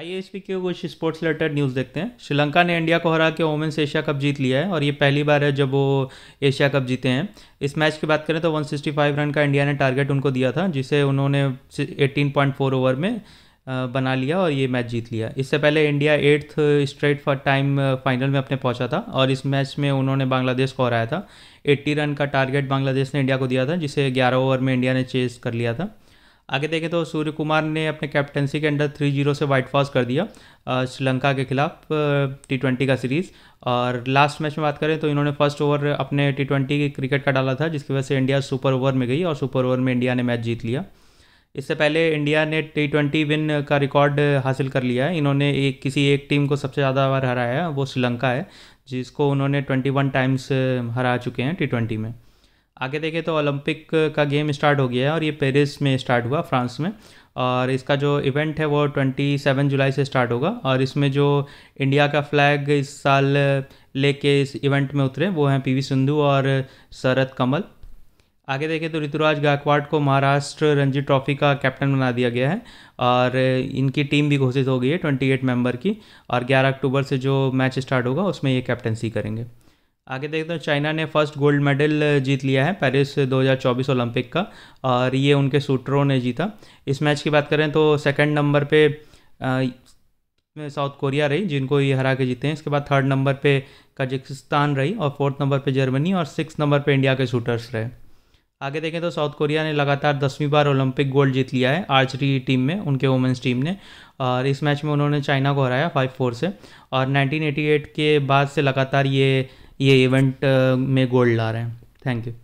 I S P के कुछ sports related news देखते हैं श्रीलंका ने इंडिया को हरा के वोमेंस एशिया कप जीत लिया है और ये पहली बार है जब वो एशिया कप जीते हैं इस मैच की बात करें तो 165 रन का इंडिया ने टारगेट उनको दिया था जिसे उन्होंने 18.4 ओवर में बना लिया और ये मैच जीत लिया इससे पहले India eighth straight for time final में अपने पहुंचा था और इस मैच में उन्होंने बांग्लादेश को हराया था 80 रन का टारगेट बांग्लादेश ने इंडिया को दिया था जिसे 11 ओवर में इंडिया ने चेस कर लिया था आगे देखें तो सूर्य कुमार ने अपने कैप्टनसी के अंडर थ्री जीरो से वाइट फॉस कर दिया श्रीलंका के खिलाफ टी ट्वेंटी का सीरीज़ और लास्ट मैच में बात करें तो इन्होंने फर्स्ट ओवर अपने टी ट्वेंटी क्रिकेट का डाला था जिसकी वजह से इंडिया सुपर ओवर में गई और सुपर ओवर में इंडिया ने मैच जीत लिया इससे पहले इंडिया ने टी ट्वेंटी विन का रिकॉर्ड हासिल कर लिया है इन्होंने एक किसी एक टीम को सबसे ज़्यादा बार हराया है वो श्रीलंका है जिसको उन्होंने ट्वेंटी वन टाइम्स हरा चुके हैं टी ट्वेंटी में आगे देखें तो ओलंपिक का गेम स्टार्ट हो गया है और ये पेरिस में स्टार्ट हुआ फ्रांस में और इसका जो इवेंट है वो 27 जुलाई से स्टार्ट होगा और इसमें जो इंडिया का फ्लैग इस साल लेके इस इवेंट में उतरे वो हैं पीवी सिंधु और शरद कमल आगे देखें तो ऋतुराज गायकवाड़ को महाराष्ट्र रणजी ट्रॉफी का कैप्टन बना दिया गया है और इनकी टीम भी घोषित हो गई है 28 मेंबर की और 11 अक्टूबर से जो मैच स्टार्ट होगा उसमें ये कैप्टनसी करेंगे आगे देखते हैं चाइना ने फर्स्ट गोल्ड मेडल जीत लिया है पेरिस 2024 ओलंपिक का और ये उनके शूटरों ने जीता इस मैच की बात करें तो सेकंड नंबर पे साउथ कोरिया रही जिनको ये हरा के जीते हैं इसके बाद थर्ड नंबर पे कजाकिस्तान रही और फोर्थ नंबर पे जर्मनी और सिक्स नंबर पे इंडिया के शूटर्स रहे आगे देखें तो साउथ कोरिया ने लगातार दसवीं बार ओलंपिक गोल्ड जीत लिया है आर्चरी टीम में उनके वुमेंस टीम ने और इस मैच में उन्होंने चाइना को हराया फाइव फोर से और 1988 के बाद से लगातार ये ये इवेंट uh, में गोल्ड ला रहे हैं थैंक यू